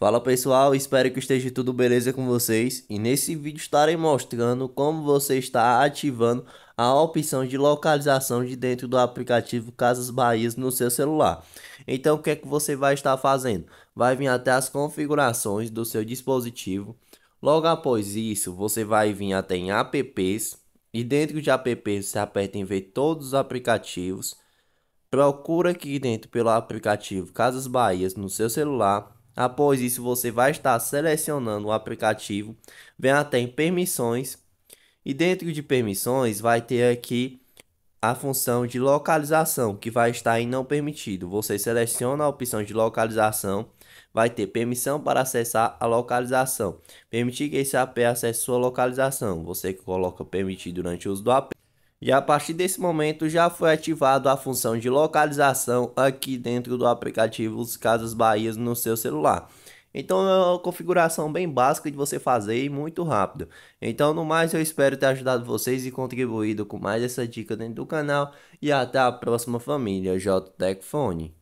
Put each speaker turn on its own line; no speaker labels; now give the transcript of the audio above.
Fala pessoal, espero que esteja tudo beleza com vocês e nesse vídeo estarei mostrando como você está ativando a opção de localização de dentro do aplicativo Casas Bahia no seu celular. Então o que é que você vai estar fazendo? Vai vir até as configurações do seu dispositivo, logo após isso você vai vir até em apps e dentro de apps você aperta em ver todos os aplicativos, procura aqui dentro pelo aplicativo Casas Bahia no seu celular Após isso, você vai estar selecionando o aplicativo, vem até em permissões e dentro de permissões vai ter aqui a função de localização que vai estar em não permitido. Você seleciona a opção de localização, vai ter permissão para acessar a localização. Permitir que esse AP acesse sua localização. Você coloca permitir durante o uso do AP. E a partir desse momento já foi ativado a função de localização aqui dentro do aplicativo Casas Bahia no seu celular. Então é uma configuração bem básica de você fazer e muito rápido. Então no mais eu espero ter ajudado vocês e contribuído com mais essa dica dentro do canal. E até a próxima família, JTecFone.